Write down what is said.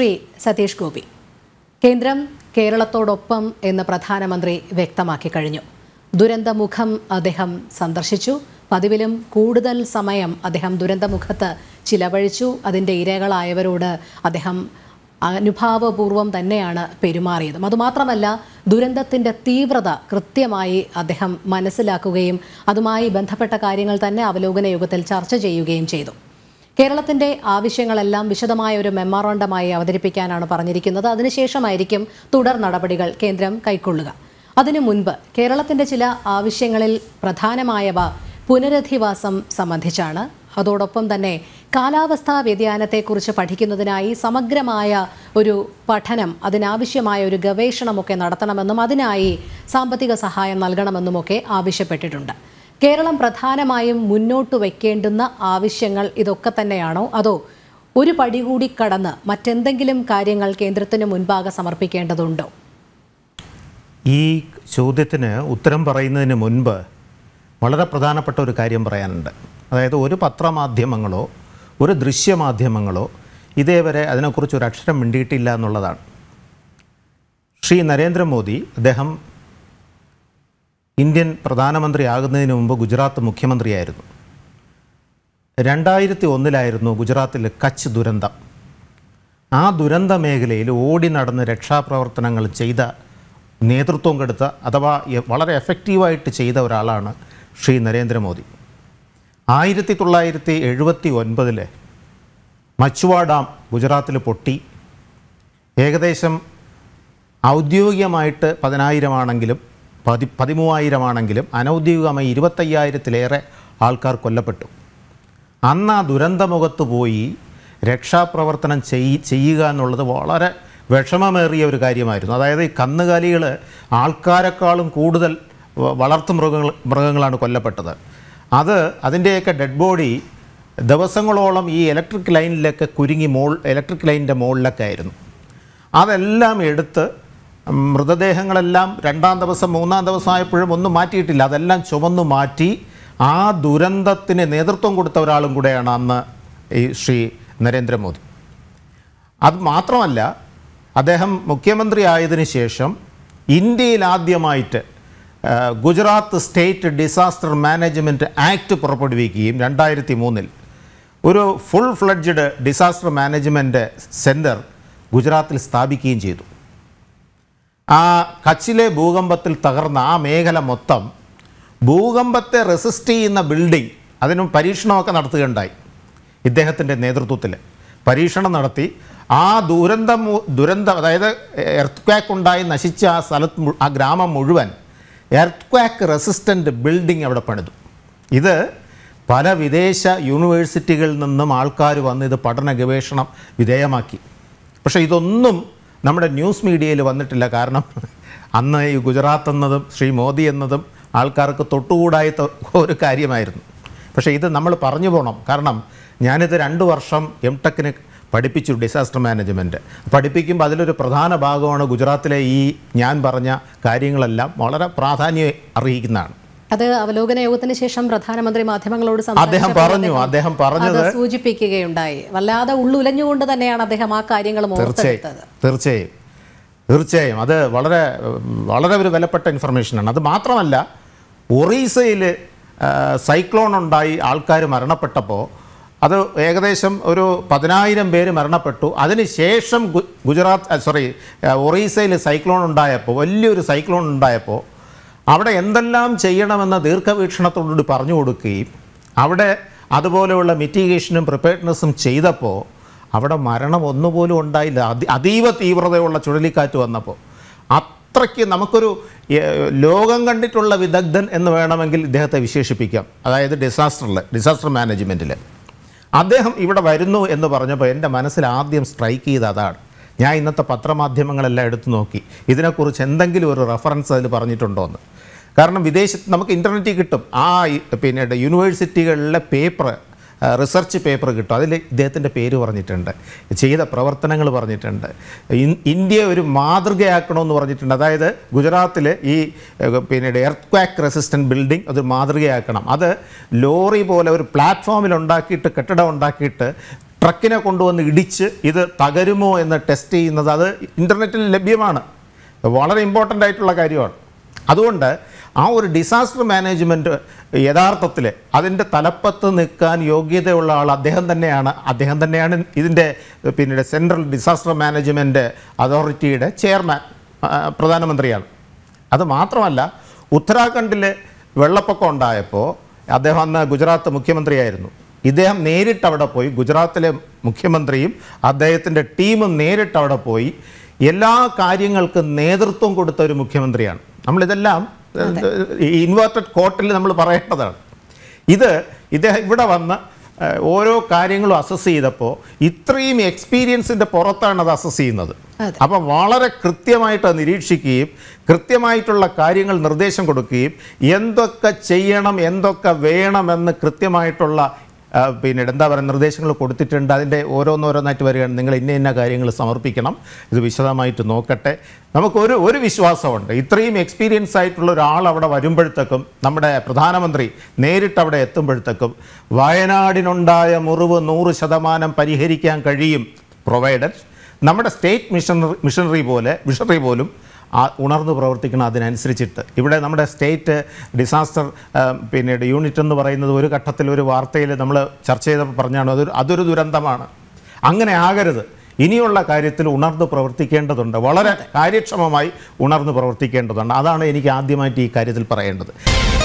ശ്രീ സതീഷ് ഗോപി കേന്ദ്രം കേരളത്തോടൊപ്പം എന്ന് പ്രധാനമന്ത്രി വ്യക്തമാക്കി കഴിഞ്ഞു ദുരന്തമുഖം അദ്ദേഹം സന്ദർശിച്ചു പതിവിലും കൂടുതൽ സമയം അദ്ദേഹം ദുരന്തമുഖത്ത് ചിലവഴിച്ചു അതിൻ്റെ ഇരകളായവരോട് അദ്ദേഹം അനുഭാവപൂർവം തന്നെയാണ് പെരുമാറിയതും അതുമാത്രമല്ല ദുരന്തത്തിൻ്റെ തീവ്രത കൃത്യമായി അദ്ദേഹം മനസ്സിലാക്കുകയും അതുമായി ബന്ധപ്പെട്ട കാര്യങ്ങൾ തന്നെ അവലോകന യോഗത്തിൽ ചർച്ച ചെയ്യുകയും ചെയ്തു കേരളത്തിന്റെ ആവശ്യങ്ങളെല്ലാം വിശദമായ ഒരു മെമ്മോറാണ്ടമായി അവതരിപ്പിക്കാനാണ് പറഞ്ഞിരിക്കുന്നത് അതിനുശേഷമായിരിക്കും തുടർ നടപടികൾ കേന്ദ്രം കൈക്കൊള്ളുക അതിനു മുൻപ് കേരളത്തിന്റെ ചില ആവശ്യങ്ങളിൽ പ്രധാനമായവ പുനരധിവാസം സംബന്ധിച്ചാണ് അതോടൊപ്പം തന്നെ കാലാവസ്ഥാ വ്യതിയാനത്തെക്കുറിച്ച് പഠിക്കുന്നതിനായി സമഗ്രമായ ഒരു പഠനം അതിനാവശ്യമായ ഒരു ഗവേഷണമൊക്കെ നടത്തണമെന്നും അതിനായി സാമ്പത്തിക സഹായം നൽകണമെന്നുമൊക്കെ ആവശ്യപ്പെട്ടിട്ടുണ്ട് കേരളം പ്രധാനമായും മുന്നോട്ട് വയ്ക്കേണ്ടുന്ന ആവശ്യങ്ങൾ ഇതൊക്കെ തന്നെയാണോ അതോ ഒരു പടി കൂടി കടന്ന് മറ്റെന്തെങ്കിലും കാര്യങ്ങൾ കേന്ദ്രത്തിന് മുൻപാകെ സമർപ്പിക്കേണ്ടതുണ്ടോ ഈ ചോദ്യത്തിന് ഉത്തരം പറയുന്നതിന് മുൻപ് വളരെ പ്രധാനപ്പെട്ട ഒരു കാര്യം പറയാനുണ്ട് അതായത് ഒരു പത്രമാധ്യമങ്ങളോ ഒരു ദൃശ്യമാധ്യമങ്ങളോ ഇതേവരെ അതിനെക്കുറിച്ച് ഒരു അക്ഷരം മിണ്ടിയിട്ടില്ല എന്നുള്ളതാണ് ശ്രീ നരേന്ദ്രമോദി അദ്ദേഹം ഇന്ത്യൻ പ്രധാനമന്ത്രിയാകുന്നതിന് മുമ്പ് ഗുജറാത്ത് മുഖ്യമന്ത്രിയായിരുന്നു രണ്ടായിരത്തി ഒന്നിലായിരുന്നു ഗുജറാത്തിൽ കച്ച് ദുരന്തം ആ ദുരന്ത മേഖലയിൽ ഓടി നടന്ന് രക്ഷാപ്രവർത്തനങ്ങൾ ചെയ്ത നേതൃത്വം കെടുത്ത അഥവാ വളരെ എഫക്റ്റീവായിട്ട് ചെയ്ത ഒരാളാണ് ശ്രീ നരേന്ദ്രമോദി ആയിരത്തി തൊള്ളായിരത്തി എഴുപത്തി ഒൻപതിൽ മച്ചുവാ ഡാം ഗുജറാത്തിൽ പൊട്ടി ഏകദേശം ഔദ്യോഗികമായിട്ട് പതിനായിരമാണെങ്കിലും പതി പതിമൂവായിരമാണെങ്കിലും അനൗദ്യോഗികമായി ഇരുപത്തയ്യായിരത്തിലേറെ ആൾക്കാർ കൊല്ലപ്പെട്ടു അന്ന് ആ ദുരന്തമുഖത്ത് പോയി രക്ഷാപ്രവർത്തനം ചെയ് ചെയ്യുക എന്നുള്ളത് വളരെ വിഷമമേറിയ ഒരു കാര്യമായിരുന്നു അതായത് ഈ കന്നുകാലികൾ ആൾക്കാരെക്കാളും കൂടുതൽ വളർത്തു മൃഗങ്ങൾ മൃഗങ്ങളാണ് കൊല്ലപ്പെട്ടത് അത് അതിൻ്റെയൊക്കെ ഡെഡ് ബോഡി ദിവസങ്ങളോളം ഈ ഇലക്ട്രിക് ലൈനിലൊക്കെ കുരുങ്ങി മോൾ ഇലക്ട്രിക് ലൈനിൻ്റെ മുകളിലൊക്കെ ആയിരുന്നു അതെല്ലാം എടുത്ത് മൃതദേഹങ്ങളെല്ലാം രണ്ടാം ദിവസം മൂന്നാം ദിവസം ആയപ്പോഴും ഒന്നും മാറ്റിയിട്ടില്ല അതെല്ലാം ചുമന്നു മാറ്റി ആ ദുരന്തത്തിന് നേതൃത്വം കൊടുത്ത ഒരാളും കൂടെയാണ് അന്ന് ഈ ശ്രീ നരേന്ദ്രമോദി അത് മാത്രമല്ല അദ്ദേഹം മുഖ്യമന്ത്രി ആയതിനു ശേഷം ഇന്ത്യയിൽ ആദ്യമായിട്ട് Gujarat state disaster management act പുറപ്പെടുവിക്കുകയും രണ്ടായിരത്തി മൂന്നിൽ ഒരു full fledged disaster management centre ഗുജറാത്തിൽ സ്ഥാപിക്കുകയും ചെയ്തു ആ കച്ചിലെ ഭൂകമ്പത്തിൽ തകർന്ന ആ മേഖല മൊത്തം ഭൂകമ്പത്തെ റെസിസ്റ്റ് ചെയ്യുന്ന ബിൽഡിംഗ് അതിനും പരീക്ഷണമൊക്കെ നടത്തുകയുണ്ടായി ഇദ്ദേഹത്തിൻ്റെ നേതൃത്വത്തിൽ പരീക്ഷണം നടത്തി ആ ദുരന്തം ദുരന്തം അതായത് എർത്ത് ക്വാക്ക് ഉണ്ടായി നശിച്ച ആ സ്ഥലത്ത് ആ ഗ്രാമം മുഴുവൻ എർത്ത് ക്വാക്ക് റെസിസ്റ്റൻറ്റ് ബിൽഡിംഗ് അവിടെ പണിതു ഇത് പല വിദേശ യൂണിവേഴ്സിറ്റികളിൽ നിന്നും ആൾക്കാർ വന്ന് ഇത് പഠന ഗവേഷണം വിധേയമാക്കി പക്ഷേ ഇതൊന്നും നമ്മുടെ ന്യൂസ് മീഡിയയിൽ വന്നിട്ടില്ല കാരണം അന്ന് ഈ ഗുജറാത്ത് എന്നതും ശ്രീ മോദി എന്നതും ആൾക്കാർക്ക് തൊട്ടുകൂടായ ഒരു കാര്യമായിരുന്നു പക്ഷേ ഇത് നമ്മൾ പറഞ്ഞു പോകണം കാരണം ഞാനിത് രണ്ട് വർഷം എം ടെക്കിന് പഠിപ്പിച്ചു ഡിസാസ്റ്റർ മാനേജ്മെൻറ്റ് പഠിപ്പിക്കുമ്പോൾ അതിലൊരു പ്രധാന ഭാഗമാണ് ഗുജറാത്തിലെ ഈ ഞാൻ പറഞ്ഞ കാര്യങ്ങളെല്ലാം വളരെ പ്രാധാന്യം അറിയിക്കുന്നതാണ് അത് അവലോകന യോഗത്തിന് ശേഷം പ്രധാനമന്ത്രി മാധ്യമങ്ങളോട് അദ്ദേഹം പറഞ്ഞു അദ്ദേഹം പറഞ്ഞത് സൂചിപ്പിക്കുകയുണ്ടായി വല്ലാതെ ഉള്ളുലഞ്ഞുകൊണ്ട് തന്നെയാണ് അദ്ദേഹം ആ കാര്യങ്ങൾ തീർച്ചയായും തീർച്ചയായും അത് വളരെ വളരെ ഒരു വിലപ്പെട്ട ഇൻഫർമേഷനാണ് അത് മാത്രമല്ല ഒറീസയിൽ സൈക്ലോൺ ഉണ്ടായി ആൾക്കാർ മരണപ്പെട്ടപ്പോൾ അത് ഏകദേശം ഒരു പതിനായിരം പേര് മരണപ്പെട്ടു അതിനുശേഷം ഗുജറാത്ത് സോറി ഒറീസയിൽ സൈക്ലോൺ ഉണ്ടായപ്പോൾ വലിയൊരു സൈക്ലോൺ ഉണ്ടായപ്പോൾ അവിടെ എന്തെല്ലാം ചെയ്യണമെന്ന ദീർഘവീക്ഷണത്തോടുകൂടി പറഞ്ഞു കൊടുക്കുകയും അവിടെ അതുപോലെയുള്ള മിറ്റിഗേഷനും പ്രിപ്പയർഡ്നെസ്സും ചെയ്തപ്പോൾ അവിടെ മരണം ഒന്നുപോലും ഉണ്ടായില്ല അതീവ തീവ്രതയുള്ള ചുഴലിക്കാറ്റ് വന്നപ്പോൾ അത്രയ്ക്ക് നമുക്കൊരു ലോകം കണ്ടിട്ടുള്ള വിദഗ്ധൻ എന്ന് വേണമെങ്കിൽ ഇദ്ദേഹത്തെ വിശേഷിപ്പിക്കാം അതായത് ഡിസാസ്റ്ററിൽ ഡിസാസ്റ്റർ മാനേജ്മെൻറ്റിൽ അദ്ദേഹം ഇവിടെ വരുന്നു എന്ന് പറഞ്ഞപ്പോൾ എൻ്റെ മനസ്സിൽ ആദ്യം സ്ട്രൈക്ക് ചെയ്ത് അതാണ് ഞാൻ ഇന്നത്തെ പത്രമാധ്യമങ്ങളെല്ലാം എടുത്തു നോക്കി ഇതിനെക്കുറിച്ച് എന്തെങ്കിലും ഒരു റെഫറൻസ് അതിൽ പറഞ്ഞിട്ടുണ്ടോ എന്ന് കാരണം വിദേശത്ത് നമുക്ക് ഇൻ്റർനെറ്റിൽ കിട്ടും ആ പിന്നീട് യൂണിവേഴ്സിറ്റികളിലെ പേപ്പർ റിസർച്ച് പേപ്പർ കിട്ടും അതിൽ ഇദ്ദേഹത്തിൻ്റെ പേര് പറഞ്ഞിട്ടുണ്ട് ചെയ്ത പ്രവർത്തനങ്ങൾ പറഞ്ഞിട്ടുണ്ട് ഇന്ത്യ ഒരു മാതൃകയാക്കണമെന്ന് പറഞ്ഞിട്ടുണ്ട് അതായത് ഗുജറാത്തിൽ ഈ പിന്നീട് എർത്ത് ക്വാക്ക് റെസിസ്റ്റൻറ്റ് ബിൽഡിംഗ് അത് മാതൃകയാക്കണം അത് ലോറി പോലെ ഒരു പ്ലാറ്റ്ഫോമിൽ ഉണ്ടാക്കിയിട്ട് കെട്ടിടം ഉണ്ടാക്കിയിട്ട് ട്രക്കിനെ കൊണ്ടുവന്ന് ഇടിച്ച് ഇത് തകരുമോ എന്ന് ടെസ്റ്റ് ചെയ്യുന്നത് അത് ഇൻ്റർനെറ്റിൽ ലഭ്യമാണ് വളരെ ഇമ്പോർട്ടൻ്റ് ആയിട്ടുള്ള കാര്യമാണ് അതുകൊണ്ട് ആ ഒരു ഡിസാസ്റ്റർ മാനേജ്മെൻറ്റ് യഥാർത്ഥത്തിൽ അതിൻ്റെ തലപ്പത്ത് നിൽക്കാൻ യോഗ്യതയുള്ള ആൾ അദ്ദേഹം തന്നെയാണ് അദ്ദേഹം തന്നെയാണ് ഇതിൻ്റെ പിന്നീട് സെൻട്രൽ ഡിസാസ്റ്റർ മാനേജ്മെൻറ്റ് അതോറിറ്റിയുടെ ചെയർമാൻ പ്രധാനമന്ത്രിയാണ് അത് മാത്രമല്ല ഉത്തരാഖണ്ഡിൽ വെള്ളപ്പൊക്കം ഉണ്ടായപ്പോൾ അദ്ദേഹം അന്ന് ഗുജറാത്ത് മുഖ്യമന്ത്രിയായിരുന്നു ഇദ്ദേഹം നേരിട്ട് അവിടെ പോയി ഗുജറാത്തിലെ മുഖ്യമന്ത്രിയും അദ്ദേഹത്തിൻ്റെ ടീമും നേരിട്ട് അവിടെ പോയി എല്ലാ കാര്യങ്ങൾക്കും നേതൃത്വം കൊടുത്ത ഒരു മുഖ്യമന്ത്രിയാണ് നമ്മളിതെല്ലാം ഇൻവേർട്ടഡ് കോട്ടിൽ നമ്മൾ പറയേണ്ടതാണ് ഇത് ഇദ്ദേഹം ഇവിടെ വന്ന് ഓരോ കാര്യങ്ങളും അസസ് ചെയ്തപ്പോൾ ഇത്രയും എക്സ്പീരിയൻസിൻ്റെ പുറത്താണ് അത് അസസ് ചെയ്യുന്നത് അപ്പം വളരെ കൃത്യമായിട്ട് നിരീക്ഷിക്കുകയും കൃത്യമായിട്ടുള്ള കാര്യങ്ങൾ നിർദ്ദേശം കൊടുക്കുകയും എന്തൊക്കെ ചെയ്യണം എന്തൊക്കെ വേണമെന്ന് കൃത്യമായിട്ടുള്ള പിന്നെ എന്താ പറയുക നിർദ്ദേശങ്ങൾ കൊടുത്തിട്ടുണ്ട് അതിൻ്റെ ഓരോന്നോരോന്നായിട്ട് വരികയാണ് നിങ്ങൾ ഇന്ന ഇന്ന കാര്യങ്ങൾ സമർപ്പിക്കണം ഇത് വിശദമായിട്ട് നോക്കട്ടെ നമുക്കൊരു ഒരു വിശ്വാസമുണ്ട് ഇത്രയും എക്സ്പീരിയൻസ് ആയിട്ടുള്ള ഒരാൾ അവിടെ വരുമ്പോഴത്തേക്കും നമ്മുടെ പ്രധാനമന്ത്രി നേരിട്ട് അവിടെ എത്തുമ്പോഴത്തേക്കും വയനാടിനുണ്ടായ മുറിവ് നൂറ് ശതമാനം പരിഹരിക്കാൻ കഴിയും പ്രൊവൈഡഡ് നമ്മുടെ സ്റ്റേറ്റ് മിഷണറി മിഷണറി പോലെ മിഷണറി പോലും ഉണർന്നു പ്രവർത്തിക്കണം അതിനനുസരിച്ചിട്ട് ഇവിടെ നമ്മുടെ സ്റ്റേറ്റ് ഡിസാസ്റ്റർ പിന്നീട് യൂണിറ്റ് എന്ന് പറയുന്നത് ഒരു ഘട്ടത്തിൽ ഒരു വാർത്തയിൽ നമ്മൾ ചർച്ച ചെയ്തപ്പോൾ പറഞ്ഞാണ് അതൊരു അതൊരു ദുരന്തമാണ് അങ്ങനെ ആകരുത് ഇനിയുള്ള കാര്യത്തിൽ ഉണർന്നു പ്രവർത്തിക്കേണ്ടതുണ്ട് വളരെ കാര്യക്ഷമമായി ഉണർന്നു പ്രവർത്തിക്കേണ്ടതുണ്ട് അതാണ് എനിക്ക് ആദ്യമായിട്ട് ഈ കാര്യത്തിൽ പറയേണ്ടത്